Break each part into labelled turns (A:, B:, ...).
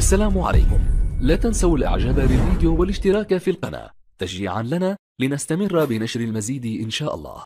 A: السلام عليكم لا تنسوا الاعجاب بالفيديو والاشتراك في القناة تشجيعا لنا لنستمر بنشر المزيد إن شاء الله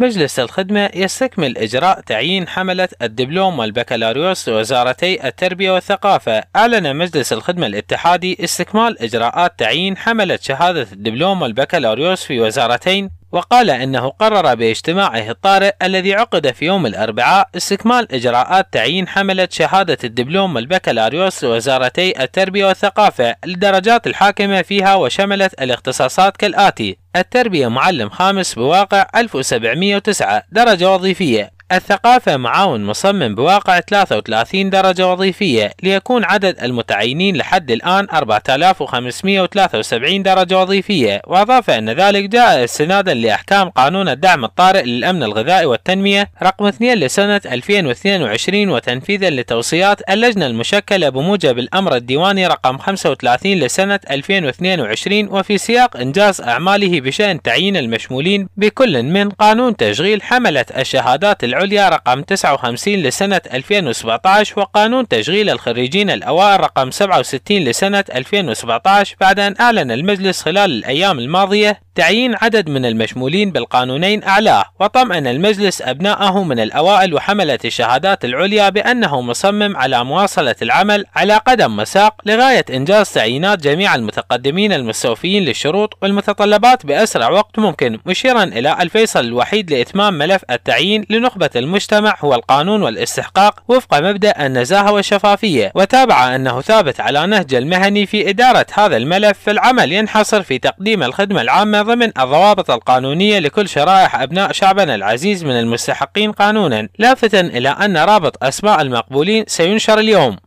A: مجلس الخدمة يستكمل إجراء تعيين حملة الدبلوم والبكالوريوس لوزارتي التربية والثقافة. أعلن مجلس الخدمة الاتحادي استكمال إجراءات تعيين حملة شهادة الدبلوم والبكالوريوس في وزارتين وقال أنه قرر باجتماعه الطارئ الذي عقد في يوم الأربعاء استكمال إجراءات تعيين حملة شهادة الدبلوم والبكالوريوس لوزارتي التربية والثقافة للدرجات الحاكمة فيها وشملت الاختصاصات كالآتي التربية معلم خامس بواقع 1709 درجة وظيفية الثقافة معاون مصمم بواقع 33 درجة وظيفية ليكون عدد المتعينين لحد الآن 4573 درجة وظيفية وأضاف أن ذلك جاء استنادا لأحكام قانون الدعم الطارئ للأمن الغذائي والتنمية رقم 2 لسنة 2022 وتنفيذا لتوصيات اللجنة المشكلة بموجب الأمر الديواني رقم 35 لسنة 2022 وفي سياق إنجاز أعماله بشأن تعيين المشمولين بكل من قانون تشغيل حملة الشهادات العليا العليا رقم 59 لسنة 2017 وقانون تشغيل الخريجين الأوائل رقم 67 لسنة 2017 بعد أن أعلن المجلس خلال الأيام الماضية تعيين عدد من المشمولين بالقانونين أعلاه وطمأن المجلس أبناءه من الأوائل وحملة الشهادات العليا بأنه مصمم على مواصلة العمل على قدم مساق لغاية إنجاز تعيينات جميع المتقدمين المستوفيين للشروط والمتطلبات بأسرع وقت ممكن مشيرا إلى الفيصل الوحيد لإتمام ملف التعيين لنخبة المجتمع هو القانون والاستحقاق وفق مبدأ النزاهة والشفافية وتابع أنه ثابت على نهج المهني في إدارة هذا الملف فالعمل ينحصر في تقديم الخدمة العامة ضمن الضوابط القانونية لكل شرائح أبناء شعبنا العزيز من المستحقين قانونا لافتا إلى أن رابط أسماء المقبولين سينشر اليوم